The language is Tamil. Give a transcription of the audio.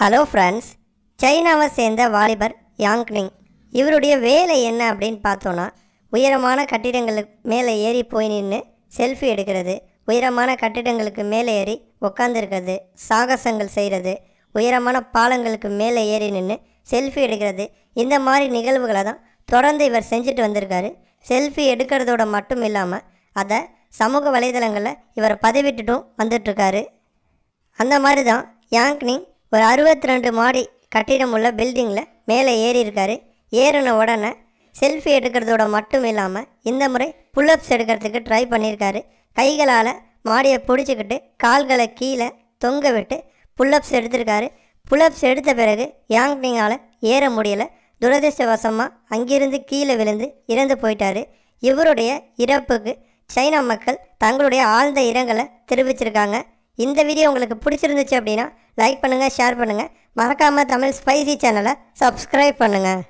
ஹலோ ஃப்ரெண்ட்ஸ் சைனாவை சேர்ந்த வாலிபர் யாங்க்னிங் இவருடைய வேலை என்ன அப்படின்னு பார்த்தோன்னா உயரமான கட்டிடங்களுக்கு மேலே ஏறி போய் நின்று செல்ஃபி எடுக்கிறது உயரமான கட்டிடங்களுக்கு மேலே ஏறி உக்காந்துருக்கிறது சாகசங்கள் செய்கிறது உயரமான பாலங்களுக்கு மேலே ஏறி நின்று செல்ஃபி எடுக்கிறது இந்த மாதிரி நிகழ்வுகளை தான் தொடர்ந்து இவர் செஞ்சுட்டு வந்திருக்காரு செல்ஃபி எடுக்கிறதோட மட்டும் இல்லாமல் அதை சமூக வலைதளங்களில் இவர் பதிவிட்டுட்டும் வந்துட்டுருக்காரு அந்த மாதிரி தான் யாங்க்னிங் ஒரு அறுபத்தி ரெண்டு மாடி கட்டிடம் உள்ள பில்டிங்கில் மேலே ஏறி இருக்கார் ஏறின உடனே செல்ஃபி எடுக்கிறதோட மட்டும் இல்லாமல் இந்த முறை புல்லப்ஸ் எடுக்கிறதுக்கு ட்ரை பண்ணியிருக்காரு கைகளால் மாடியை பிடிச்சிக்கிட்டு கால்களை கீழே தொங்க விட்டு புல்லப்ஸ் எடுத்திருக்காரு புல்லப்ஸ் எடுத்த பிறகு யாங்கிங்கால் ஏற முடியலை துரதிருஷ்டவசமாக அங்கிருந்து கீழே விழுந்து இறந்து போயிட்டாரு இவருடைய இறப்புக்கு சைனா மக்கள் தங்களுடைய ஆழ்ந்த இரங்கலை தெரிவிச்சிருக்காங்க இந்த வீடியோ உங்களுக்கு பிடிச்சிருந்துச்சு அப்படின்னா லைக் பண்ணுங்கள் ஷேர் பண்ணுங்கள் மறக்காமல் தமிழ் ஸ்பைசி சேனலை சப்ஸ்கிரைப் பண்ணுங்கள்